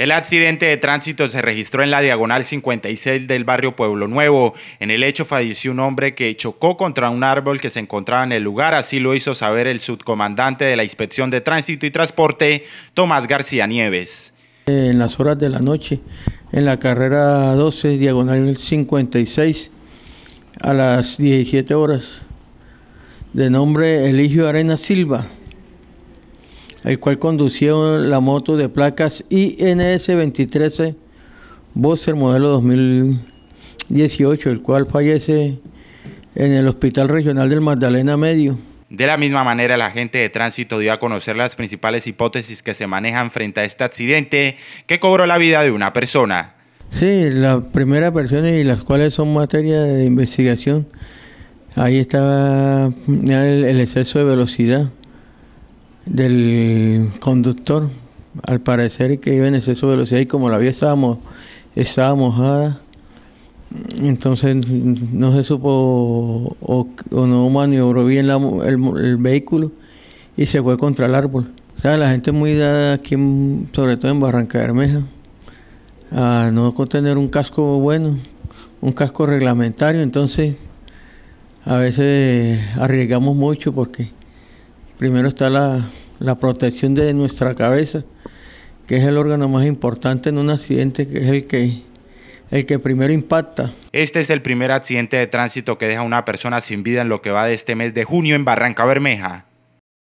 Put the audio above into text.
El accidente de tránsito se registró en la diagonal 56 del barrio Pueblo Nuevo. En el hecho falleció un hombre que chocó contra un árbol que se encontraba en el lugar. Así lo hizo saber el subcomandante de la Inspección de Tránsito y Transporte, Tomás García Nieves. En las horas de la noche, en la carrera 12, diagonal 56, a las 17 horas, de nombre Eligio Arena Silva el cual conducía la moto de placas INS 2013 Boxer modelo 2018, el cual fallece en el Hospital Regional del Magdalena Medio. De la misma manera, el agente de tránsito dio a conocer las principales hipótesis que se manejan frente a este accidente que cobró la vida de una persona. Sí, la primera persona y las cuales son materia de investigación. Ahí estaba el exceso de velocidad del conductor, al parecer que iba en exceso de velocidad y como la vía estaba, estaba mojada, entonces no se supo o, no maniobró bien el, vehículo y se fue contra el árbol. O sea, la gente muy dada aquí, sobre todo en Barranca Bermeja, a no contener un casco bueno, un casco reglamentario, entonces a veces arriesgamos mucho porque primero está la, la protección de nuestra cabeza, que es el órgano más importante en un accidente, que es el que, el que primero impacta. Este es el primer accidente de tránsito que deja a una persona sin vida en lo que va de este mes de junio en Barranca Bermeja.